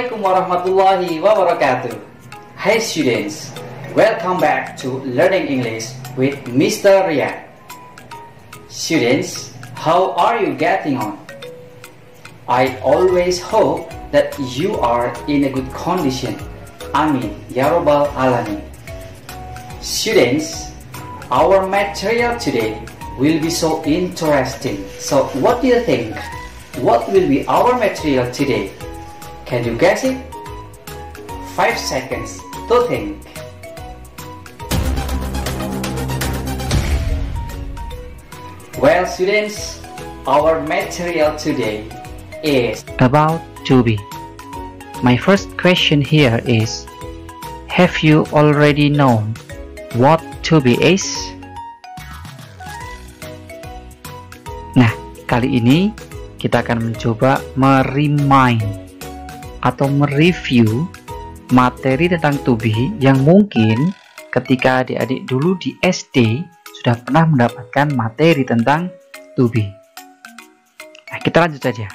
Assalamualaikum warahmatullahi wabarakatuh. Hi Hey students, welcome back to Learning English with Mr. Riyad. Students, how are you getting on? I always hope that you are in a good condition. Amin, Ya robbal Alamin. Students, our material today will be so interesting. So what do you think? What will be our material today? Can you guess it? 5 seconds to think. Well, students, our material today is about to be. My first question here is Have you already known what to be is? Nah, kali ini kita akan mencoba merimind atau mereview materi tentang tubi yang mungkin ketika adik-adik dulu di SD sudah pernah mendapatkan materi tentang tubi. Nah, kita lanjut saja.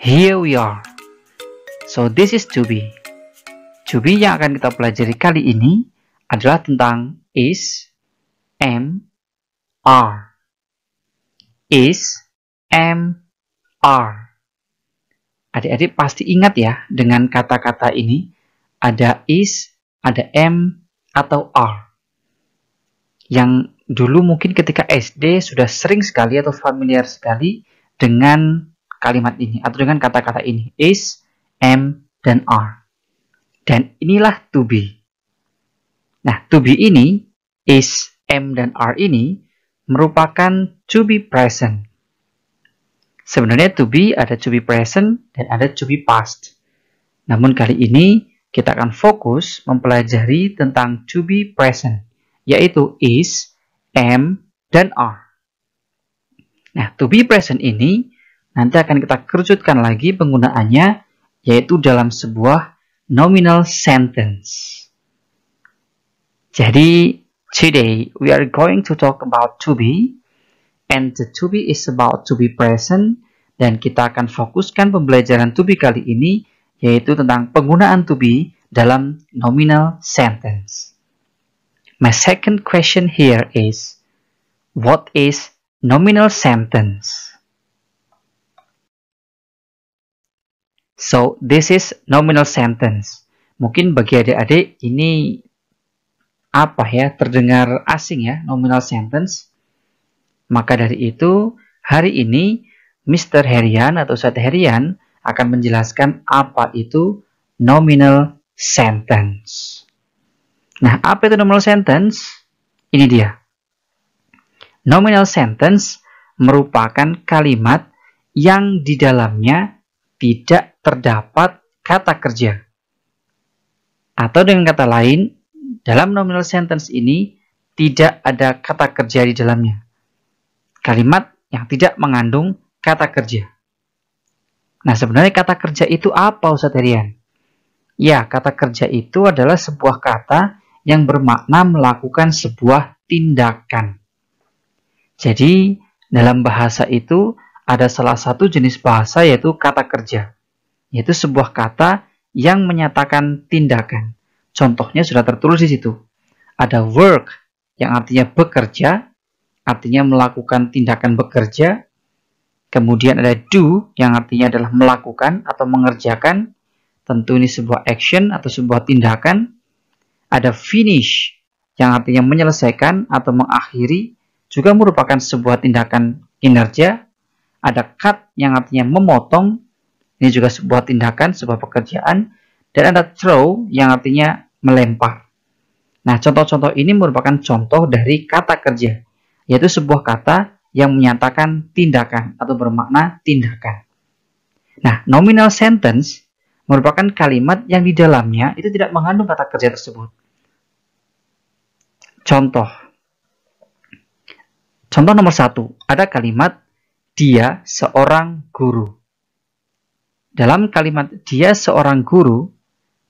Here we are. So this is tubi. Tubi yang akan kita pelajari kali ini adalah tentang is, am, are. Is, am, are. Adik-adik pasti ingat ya dengan kata-kata ini. Ada is, ada m atau r Yang dulu mungkin ketika SD sudah sering sekali atau familiar sekali dengan kalimat ini atau dengan kata-kata ini. Is, m dan r Dan inilah to be. Nah, to be ini, is, m dan r ini merupakan to be present Sebenarnya to be ada to be present dan ada to be past. Namun kali ini kita akan fokus mempelajari tentang to be present, yaitu is, am, dan are. Nah, to be present ini nanti akan kita kerucutkan lagi penggunaannya, yaitu dalam sebuah nominal sentence. Jadi, today we are going to talk about to be, and the to be is about to be present dan kita akan fokuskan pembelajaran to be kali ini yaitu tentang penggunaan to be dalam nominal sentence. My second question here is what is nominal sentence? So this is nominal sentence. Mungkin bagi adik-adik ini apa ya terdengar asing ya nominal sentence maka dari itu, hari ini Mr. Herian atau Ustadz Herian akan menjelaskan apa itu nominal sentence. Nah, apa itu nominal sentence? Ini dia. Nominal sentence merupakan kalimat yang di dalamnya tidak terdapat kata kerja. Atau dengan kata lain, dalam nominal sentence ini tidak ada kata kerja di dalamnya kalimat yang tidak mengandung kata kerja. Nah, sebenarnya kata kerja itu apa Ustaz Herian? Ya, kata kerja itu adalah sebuah kata yang bermakna melakukan sebuah tindakan. Jadi, dalam bahasa itu ada salah satu jenis bahasa yaitu kata kerja, yaitu sebuah kata yang menyatakan tindakan. Contohnya sudah tertulis di situ. Ada work yang artinya bekerja, artinya melakukan tindakan bekerja. Kemudian ada do yang artinya adalah melakukan atau mengerjakan. Tentu ini sebuah action atau sebuah tindakan. Ada finish yang artinya menyelesaikan atau mengakhiri juga merupakan sebuah tindakan kinerja. Ada cut yang artinya memotong. Ini juga sebuah tindakan, sebuah pekerjaan. Dan ada throw yang artinya melempar. Nah, contoh-contoh ini merupakan contoh dari kata kerja yaitu sebuah kata yang menyatakan tindakan atau bermakna tindakan. Nah, nominal sentence merupakan kalimat yang di dalamnya itu tidak mengandung kata kerja tersebut. Contoh. Contoh nomor satu, ada kalimat dia seorang guru. Dalam kalimat dia seorang guru,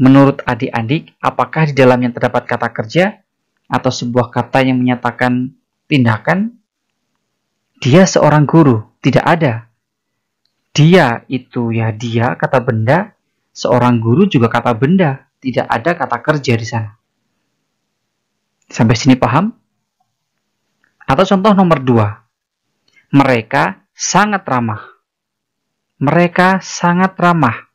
menurut adik-adik, apakah di dalamnya terdapat kata kerja atau sebuah kata yang menyatakan tindakan dia seorang guru, tidak ada. Dia itu ya dia kata benda, seorang guru juga kata benda, tidak ada kata kerja di sana. Sampai sini paham? Atau contoh nomor dua, mereka sangat ramah. Mereka sangat ramah.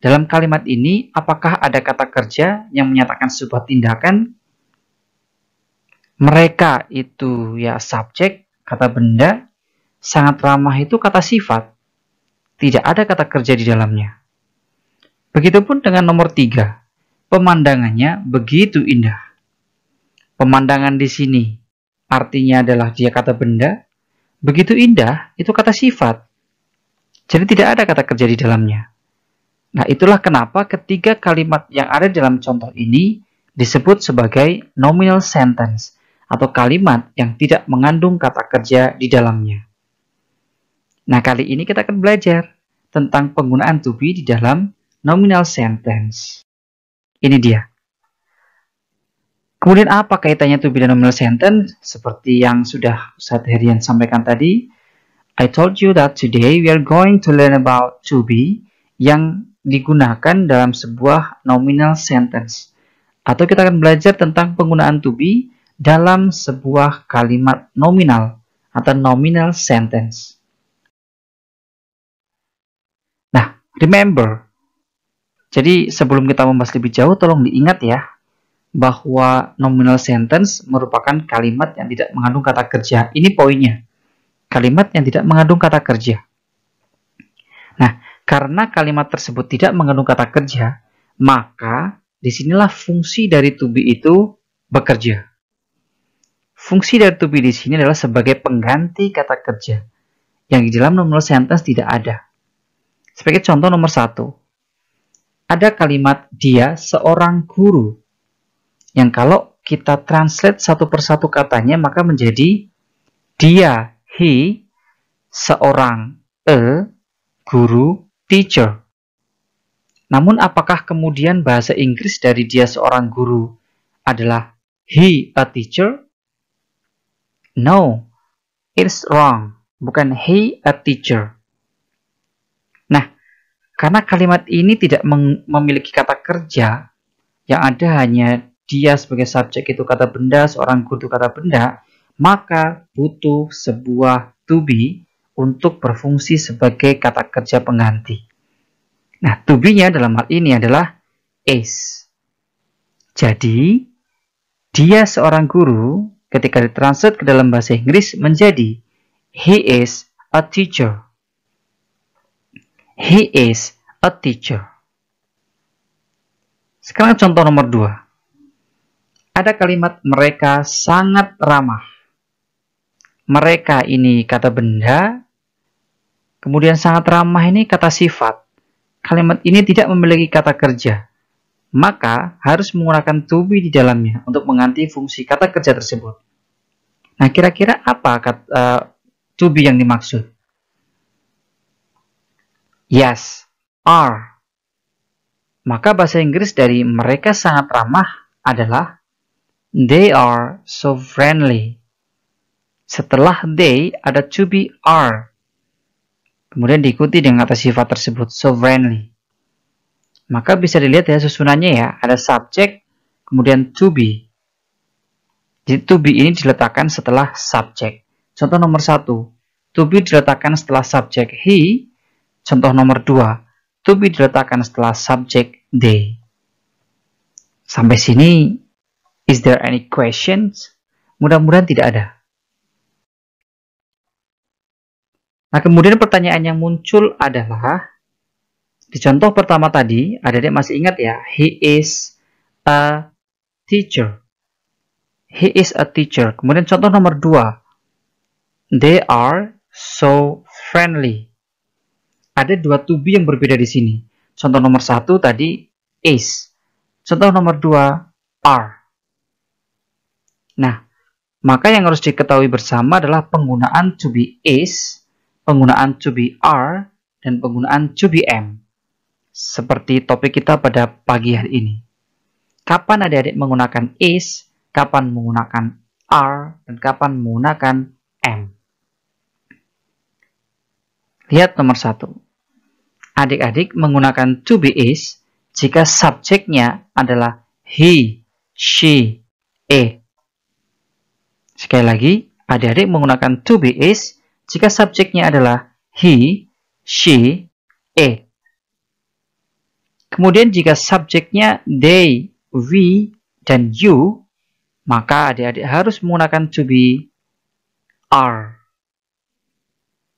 Dalam kalimat ini, apakah ada kata kerja yang menyatakan sebuah tindakan mereka itu ya subjek, kata benda, sangat ramah itu kata sifat. Tidak ada kata kerja di dalamnya. Begitupun dengan nomor tiga, pemandangannya begitu indah. Pemandangan di sini artinya adalah dia kata benda, begitu indah itu kata sifat. Jadi tidak ada kata kerja di dalamnya. Nah itulah kenapa ketiga kalimat yang ada dalam contoh ini disebut sebagai nominal sentence atau kalimat yang tidak mengandung kata kerja di dalamnya. Nah, kali ini kita akan belajar tentang penggunaan to be di dalam nominal sentence. Ini dia. Kemudian apa kaitannya to be dan nominal sentence? Seperti yang sudah Ustaz Herian sampaikan tadi, I told you that today we are going to learn about to be yang digunakan dalam sebuah nominal sentence. Atau kita akan belajar tentang penggunaan to be dalam sebuah kalimat nominal atau nominal sentence. Nah, remember. Jadi sebelum kita membahas lebih jauh, tolong diingat ya bahwa nominal sentence merupakan kalimat yang tidak mengandung kata kerja. Ini poinnya. Kalimat yang tidak mengandung kata kerja. Nah, karena kalimat tersebut tidak mengandung kata kerja, maka disinilah fungsi dari to be itu bekerja. Fungsi dari to be di sini adalah sebagai pengganti kata kerja yang di dalam nomor sentence tidak ada. Sebagai contoh nomor satu, ada kalimat dia seorang guru yang kalau kita translate satu persatu katanya maka menjadi dia, he, seorang, a, e, guru, teacher. Namun apakah kemudian bahasa Inggris dari dia seorang guru adalah he a teacher No, it's wrong. Bukan he a teacher. Nah, karena kalimat ini tidak memiliki kata kerja, yang ada hanya dia sebagai subjek itu kata benda, seorang guru kata benda, maka butuh sebuah to be untuk berfungsi sebagai kata kerja pengganti. Nah, to be-nya dalam hal ini adalah is. Jadi, dia seorang guru ketika ditranslate ke dalam bahasa Inggris menjadi He is a teacher. He is a teacher. Sekarang contoh nomor dua. Ada kalimat mereka sangat ramah. Mereka ini kata benda, kemudian sangat ramah ini kata sifat. Kalimat ini tidak memiliki kata kerja maka harus menggunakan to be di dalamnya untuk mengganti fungsi kata kerja tersebut. Nah, kira-kira apa kata, uh, eh, to be yang dimaksud? Yes, are. Maka bahasa Inggris dari mereka sangat ramah adalah they are so friendly. Setelah they ada to be are. Kemudian diikuti dengan kata sifat tersebut, so friendly. Maka bisa dilihat ya susunannya ya, ada subjek, kemudian to be. Jadi to be ini diletakkan setelah subjek. Contoh nomor satu, to be diletakkan setelah subjek he. Contoh nomor dua, to be diletakkan setelah subjek they. Sampai sini, is there any questions? Mudah-mudahan tidak ada. Nah, kemudian pertanyaan yang muncul adalah, di contoh pertama tadi, ada adik masih ingat ya, he is a teacher. He is a teacher. Kemudian contoh nomor dua, they are so friendly. Ada dua to be yang berbeda di sini. Contoh nomor satu tadi is. Contoh nomor dua are. Nah, maka yang harus diketahui bersama adalah penggunaan to be is, penggunaan to be are, dan penggunaan to be am seperti topik kita pada pagi hari ini. Kapan adik-adik menggunakan is, kapan menggunakan are, dan kapan menggunakan am. Lihat nomor satu. Adik-adik menggunakan to be is jika subjeknya adalah he, she, e. Sekali lagi, adik-adik menggunakan to be is jika subjeknya adalah he, she, it. E. Kemudian jika subjeknya they, we, dan you, maka adik-adik harus menggunakan to be are.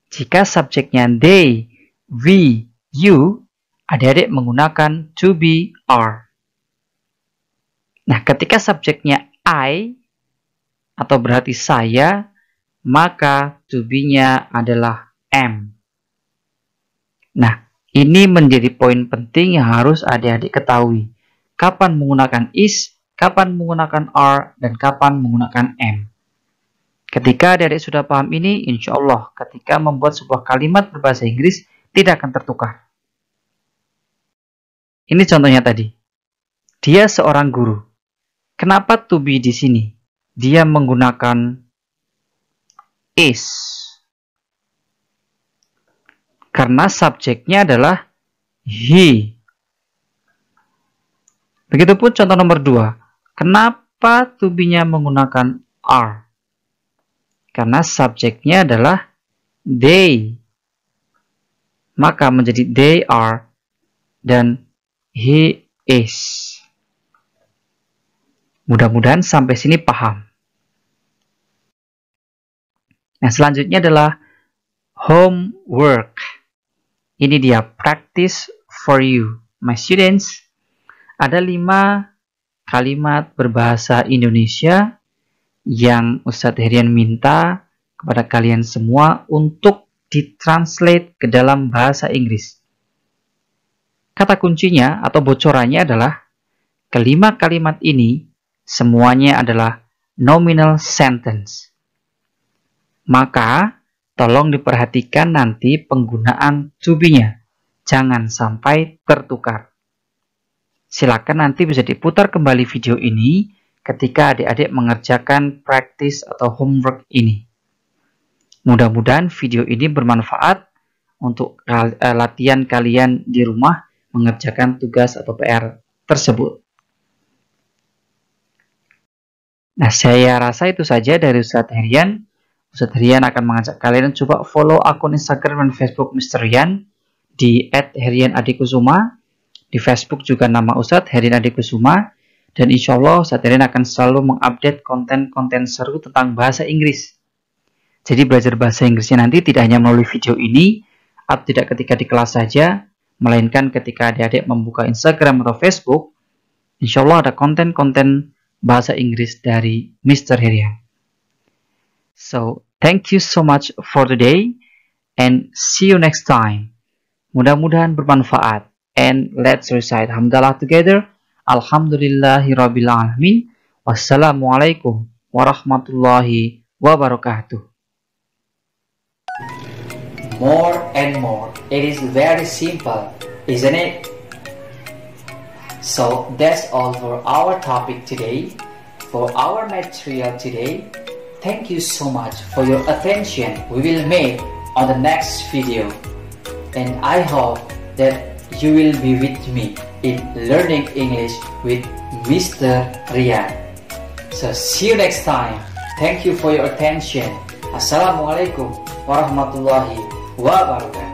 Jika subjeknya they, we, you, adik-adik menggunakan to be are. Nah, ketika subjeknya I atau berarti saya, maka to be-nya adalah am. Nah, ini menjadi poin penting yang harus adik-adik ketahui. Kapan menggunakan is, kapan menggunakan are, dan kapan menggunakan am. Ketika adik-adik sudah paham ini, insya Allah ketika membuat sebuah kalimat berbahasa Inggris tidak akan tertukar. Ini contohnya tadi. Dia seorang guru. Kenapa to be di sini? Dia menggunakan is karena subjeknya adalah he. Begitupun contoh nomor dua. Kenapa to menggunakan are? Karena subjeknya adalah they. Maka menjadi they are dan he is. Mudah-mudahan sampai sini paham. Nah, selanjutnya adalah homework. Ini dia practice for you, my students. Ada lima kalimat berbahasa Indonesia yang Ustadz Herian minta kepada kalian semua untuk ditranslate ke dalam bahasa Inggris. Kata kuncinya atau bocorannya adalah kelima kalimat ini semuanya adalah nominal sentence. Maka Tolong diperhatikan nanti penggunaan cubinya. Jangan sampai tertukar. Silakan nanti bisa diputar kembali video ini ketika adik-adik mengerjakan practice atau homework ini. Mudah-mudahan video ini bermanfaat untuk eh, latihan kalian di rumah mengerjakan tugas atau PR tersebut. Nah, saya rasa itu saja dari Ustaz Herian. Ustadz Herian akan mengajak kalian coba follow akun Instagram dan Facebook Mr. Rian di @herianadikusuma di Facebook juga nama Ustadz Herian Adikusuma dan insya Allah Ustadz Herian akan selalu mengupdate konten-konten seru tentang bahasa Inggris. Jadi belajar bahasa Inggrisnya nanti tidak hanya melalui video ini atau tidak ketika di kelas saja, melainkan ketika adik-adik membuka Instagram atau Facebook, insya Allah ada konten-konten bahasa Inggris dari Mr. Herian. So, thank you so much for today and see you next time. Mudah-mudahan bermanfaat. And let's recite hamdalah together. Alhamdulillahirabbil alamin. Wassalamualaikum warahmatullahi wabarakatuh. More and more. It is very simple, isn't it? So that's all for our topic today. For our material today, Thank you so much for your attention we will make on the next video and I hope that you will be with me in Learning English with Mr. Rian. So see you next time. Thank you for your attention. Assalamualaikum warahmatullahi wabarakatuh.